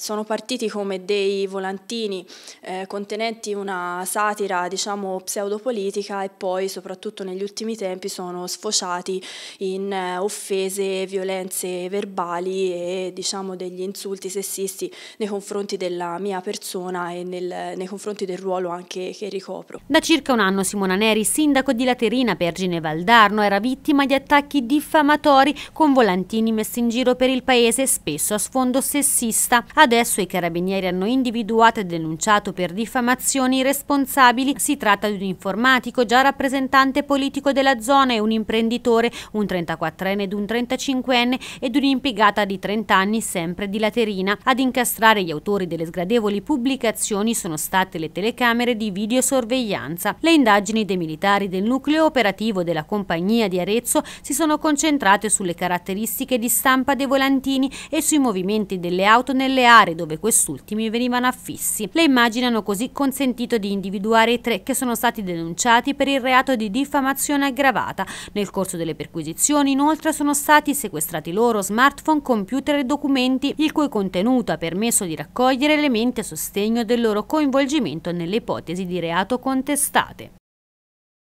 Sono partiti come dei volantini eh, contenenti una satira diciamo pseudopolitica e poi soprattutto negli ultimi tempi sono sfociati in eh, offese, violenze verbali e diciamo degli insulti sessisti nei confronti della mia persona e nel, nei confronti del ruolo anche che ricopro. Da circa un anno Simona Neri, sindaco di Laterina Pergine Valdarno, era vittima di attacchi diffamatori con volantini messi in giro per il paese spesso a sfondo sessista. Ad Adesso i carabinieri hanno individuato e denunciato per diffamazioni i responsabili. Si tratta di un informatico già rappresentante politico della zona e un imprenditore, un 34enne ed un 35enne ed un'impiegata di 30 anni sempre di Laterina. Ad incastrare gli autori delle sgradevoli pubblicazioni sono state le telecamere di videosorveglianza. Le indagini dei militari del nucleo operativo della compagnia di Arezzo si sono concentrate sulle caratteristiche di stampa dei volantini e sui movimenti delle auto nelle aree particolare dove quest'ultimi venivano affissi. Le immagini hanno così consentito di individuare i tre che sono stati denunciati per il reato di diffamazione aggravata. Nel corso delle perquisizioni inoltre sono stati sequestrati loro smartphone, computer e documenti il cui contenuto ha permesso di raccogliere elementi a sostegno del loro coinvolgimento nelle ipotesi di reato contestate.